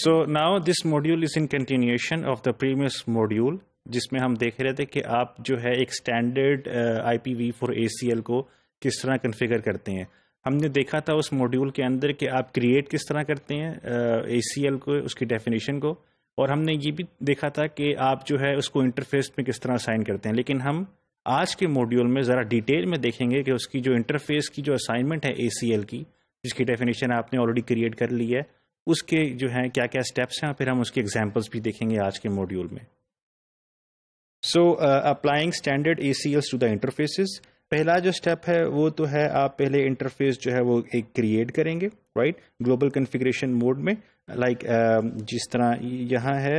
So now this module is in continuation of the previous module जिसमें हम देख रहे थे कि आप जो है एक standard I P V four A C L को किस तरह कन्फिगर करते हैं हमने देखा था उस मॉड्यूल के अंदर कि आप क्रिएट किस तरह करते हैं ए सी एल को उसकी डेफिनेशन को और हमने ये भी देखा था कि आप जो है उसको इंटरफेस में किस तरह असाइन करते हैं लेकिन हम आज के मॉड्यूल में ज़रा डिटेल में देखेंगे कि उसकी जो इंटरफेस की जो असाइनमेंट है ए सी एल की जिसकी डेफिनेशन आपने ऑलरेडी क्रिएट कर ली है उसके जो हैं क्या क्या स्टेप्स हैं फिर हम उसके एग्जाम्पल्स भी देखेंगे आज के मॉड्यूल में so applying standard A C Ls to the interfaces पहला जो स्टेप है वो तो है आप पहले इंटरफेस जो है वो एक क्रिएट करेंगे राइट ग्लोबल कन्फिग्रेशन मोड में लाइक like, uh, जिस तरह यहाँ है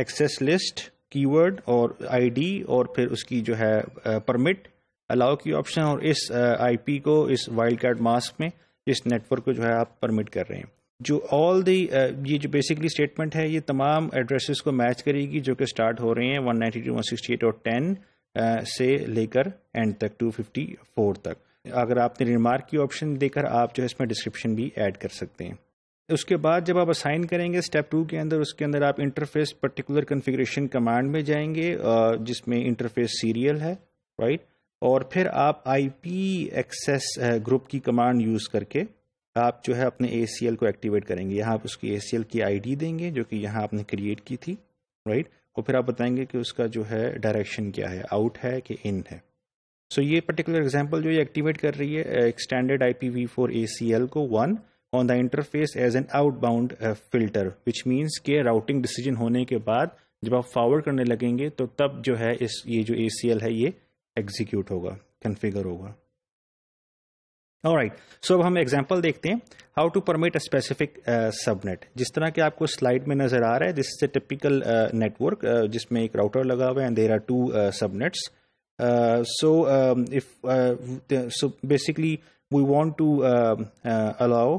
एक्सेस लिस्ट कीवर्ड और आईडी और फिर उसकी जो है परमिट uh, अलाउ की ऑप्शन और इस आईपी uh, को इस वाइल्ड कार्ड मास्क में इस नेटवर्क को जो है आप परमिट कर रहे हैं जो ऑल दी uh, ये जो बेसिकली स्टेटमेंट है ये तमाम एड्रेसेस को मैच करेगी जो कि स्टार्ट हो रहे हैं 192, और टेन uh, से लेकर एंड तक 254 तक अगर आपने रिमार्क की ऑप्शन देकर आप जो है इसमें डिस्क्रिप्शन भी ऐड कर सकते हैं उसके बाद जब आप असाइन करेंगे स्टेप टू के अंदर उसके अंदर आप इंटरफेस पर्टिकुलर कन्फिग्रेशन कमांड में जाएंगे uh, जिसमें इंटरफेस सीरियल है राइट और फिर आप आईपी एक्सेस ग्रुप की कमांड यूज़ करके आप जो है अपने ए को एक्टिवेट करेंगे यहाँ आप उसकी ए की आईडी देंगे जो कि यहाँ आपने क्रिएट की थी राइट और फिर आप बताएंगे कि उसका जो है डायरेक्शन क्या है आउट है कि इन है सो so, ये पर्टिकुलर एग्जाम्पल जो ये एक्टिवेट कर रही है extended I P V four A C L को one on the interface as an outbound filter which means के राउटिंग डिसीजन होने के बाद जब आप फॉरवर्ड करने लगेंगे तो तब जो है इस ये जो ए सी एल है ये एग्जीक्यूट होगा कन्फिगर होगा राइट सो अब हम एग्जाम्पल देखते हैं how to permit a specific subnet जिस तरह के आपको स्लाइड में नजर आ रहा है this is a typical network जिसमें एक राउटर लगा हुआ है and there are two subnets so if so basically we want to allow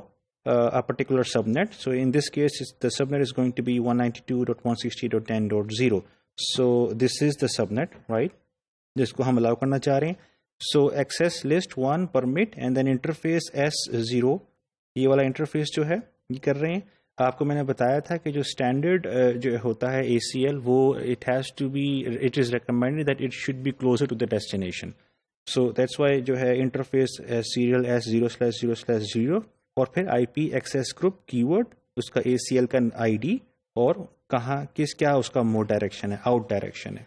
particular subnet so is going to be one this two dot one sixty dot ten dot zero so this is the subnet right जिसको हम अलाउ करना चाह रहे हैं so access list one permit and then interface S zero ये वाला interface जो है ये कर रहे हैं आपको मैंने बताया था कि जो स्टैंडर्ड जो होता है ए वो it has to be it is recommended that it should be closer to the destination so that's why जो है interface serial S zero slash zero slash zero और फिर I P access group keyword उसका A C L का I D और कहाँ किस क्या उसका मोड डायरेक्शन है आउट डायरेक्शन है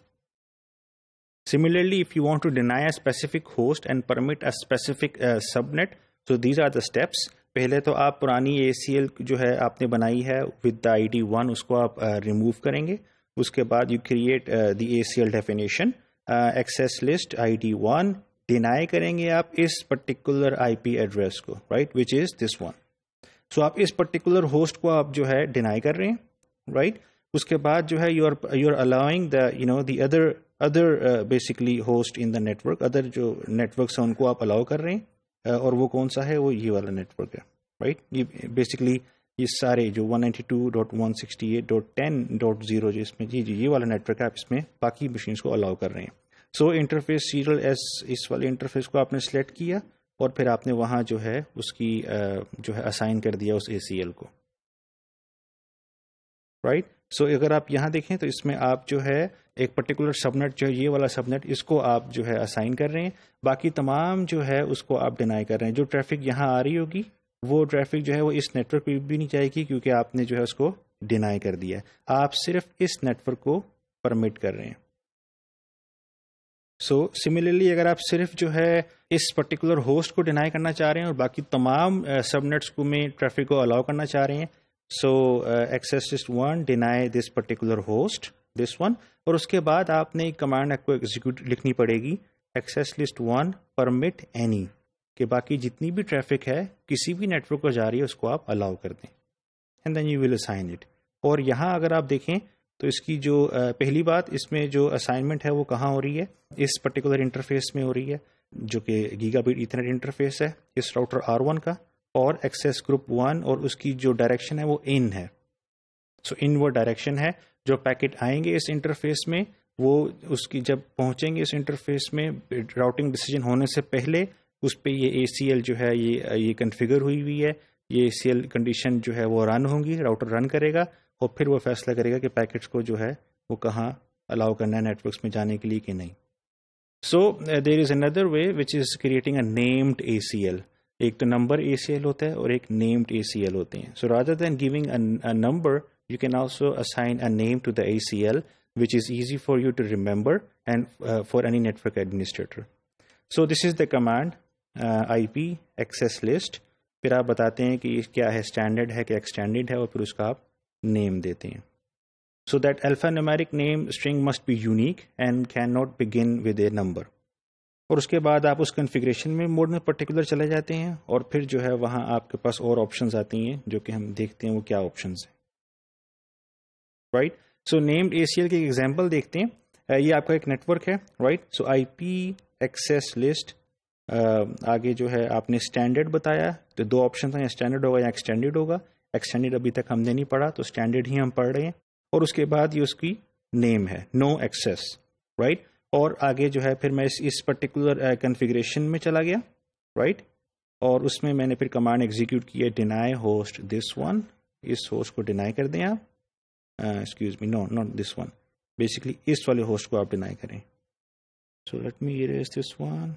Similarly, if you want to deny a specific host and permit a specific uh, subnet, so these are the steps. पहले तो आप पुरानी ए जो है आपने बनाई है with the I D one उसको आप रिमूव uh, करेंगे उसके बाद you create the A C L definition access list I D one deny करेंगे आप इस पर्टिकुलर आई पी एड्रेस को right which is this one so आप इस पर्टिकुलर होस्ट को आप जो है डिनाई कर रहे हैं राइट right? उसके बाद जो है you are you are allowing the you know the other other basically host in the network other जो नेटवर्क है उनको आप अलाउ कर रहे हैं uh, और वो कौन सा है वो ये वाला नेटवर्क है राइट right? ये बेसिकली ये सारे जो 192.168.10.0 जो इसमें जी जी ये वाला नेटवर्क है आप इसमें बाकी मशीन को अलाउ कर रहे हैं सो इंटरफेस सीरियल एस इस वाले इंटरफेस को आपने सेलेक्ट किया और फिर आपने वहां जो है उसकी uh, जो है असाइन कर दिया उस ए को राइट right? सो so, अगर आप यहाँ देखें तो इसमें आप जो है एक पर्टिकुलर सबनेट जो है ये वाला सबनेट इसको आप जो है असाइन कर रहे हैं बाकी तमाम जो है उसको आप डिनाई कर रहे हैं जो ट्रैफिक यहाँ आ रही होगी वो ट्रैफिक जो है वो इस नेटवर्क पर भी नहीं जाएगी क्योंकि आपने जो है उसको डिनाई कर दिया है आप सिर्फ इस नेटवर्क को परमिट कर रहे हैं सो so, सिमिलरली अगर आप सिर्फ जो है इस पर्टिकुलर होस्ट को डिनाई करना चाह रहे हैं और बाकी तमाम सबनेट्स को में ट्रैफिक को अलाउ करना चाह रहे हैं so access one deny this particular host this one और उसके बाद आपने एक कमांड आपको एग्जीक्यूट लिखनी पड़ेगी access list one permit any कि बाकी जितनी भी ट्रैफिक है किसी भी नेटवर्क पर जा रही है उसको आप अलाउ कर दें and then you will assign it और यहाँ अगर आप देखें तो इसकी जो पहली बात इसमें जो असाइनमेंट है वो कहाँ हो रही है इस पर्टिकुलर इंटरफेस में हो रही है जो कि गीगाबिट इथरनेट इंटरफेस है इस राउटर आर वन का और एक्सेस ग्रुप वन और उसकी जो डायरेक्शन है वो इन है सो इन वो डायरेक्शन है जो पैकेट आएंगे इस इंटरफेस में वो उसकी जब पहुंचेंगे इस इंटरफेस में राउटिंग डिसीजन होने से पहले उस पर ये ए जो है ये ये कन्फिगर हुई हुई है ये ए कंडीशन जो है वो रन होंगी राउटर रन करेगा और फिर वो फैसला करेगा कि पैकेट्स को जो है वो कहाँ अलाउ करना है नेटवर्क्स में जाने के लिए कि नहीं so there is another way which is creating a named A एक तो नंबर ए होता है और एक नेम्ड ए होते हैं so rather than giving number You can also assign a name to the ACL, which is easy for you to remember and uh, for any network administrator. So this is the command uh, IP access list. फिर आप बताते हैं कि क्या है standard है कि एक्सटैंडर्ड है और फिर उसका आप नेम देते हैं so that alphanumeric name string must be unique and can not begin with a number और उसके बाद आप उस कन्फिग्रेशन में मोड में पर्टिकुलर चले जाते हैं और फिर जो है वहाँ आपके पास और ऑप्शंस आती हैं जो कि हम देखते हैं वो क्या ऑप्शन हैं राइट सो नेम्ड एसीएल के एग्जाम्पल देखते हैं ये आपका एक नेटवर्क है right so IP access list आगे जो है आपने स्टैंडर्ड बताया तो दो ऑप्शन हैं स्टैंडर्ड होगा या एक्सटेंडेड होगा एक्सटेंडेड अभी तक हमने नहीं पढ़ा तो स्टैंडर्ड ही हम पढ़ रहे हैं और उसके बाद ये उसकी नेम है नो एक्सेस राइट और आगे जो है फिर मैं इस इस पर्टिकुलर कन्फिग्रेशन में चला गया राइट right? और उसमें मैंने फिर कमांड एग्जीक्यूट किया डिनाई होस्ट दिस वन इस होस्ट को डिनाई कर दें आप excuse me no not this one basically इस वाले होस्ट को आप डिनाई करें so let me erase this one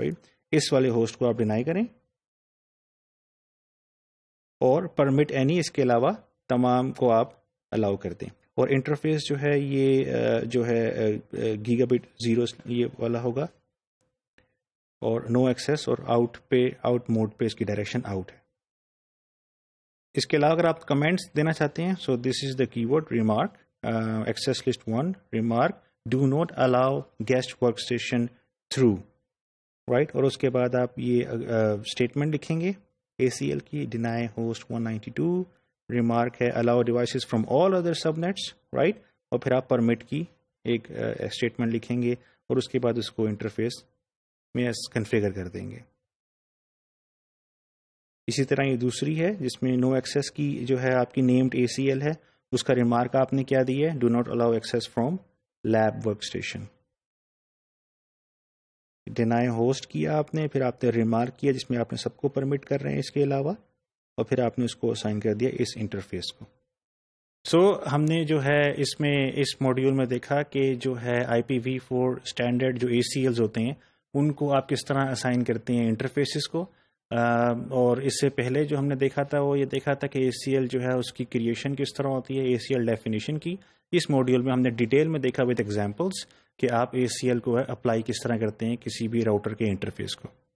right इस वाले होस्ट को आप डिनाई करें और परमिट एनी इसके अलावा तमाम को आप अलाउ कर दें और इंटरफेस जो है ये जो है गीगाबिट जीरो ये वाला होगा और नो एक्सेस और आउट पे आउट मोड पे इसकी डायरेक्शन आउट है इसके अलावा अगर आप कमेंट्स देना चाहते हैं so this is the keyword remark access list one remark do not allow guest work station through right और उसके बाद आप ये स्टेटमेंट uh, लिखेंगे ए सी एल की deny host one ninety two remark है allow devices from all other subnets right और फिर आप परमिट की एक स्टेटमेंट uh, लिखेंगे और उसके बाद उसको इंटरफेस में कन्फिगर कर देंगे इसी तरह ये दूसरी है जिसमें नो एक्सेस की जो है आपकी नेम्ड ए है उसका रिमार्क आपने क्या दिया है do not allow access from lab work station deny host किया आपने फिर आपने रिमार्क किया जिसमें आपने सबको परमिट कर रहे हैं इसके अलावा और फिर आपने उसको असाइन कर दिया इस इंटरफेस को सो so, हमने जो है इसमें इस मॉड्यूल में देखा कि जो है I P V four standard जो ए होते हैं उनको आप किस तरह असाइन करते हैं इंटरफेसिस को और इससे पहले जो हमने देखा था वो ये देखा था कि ए जो है उसकी क्रिएशन किस तरह होती है ए डेफिनेशन की इस मॉड्यूल में हमने डिटेल में देखा विद एग्जाम्पल्स कि आप ए को अप्लाई किस तरह करते हैं किसी भी राउटर के इंटरफेस को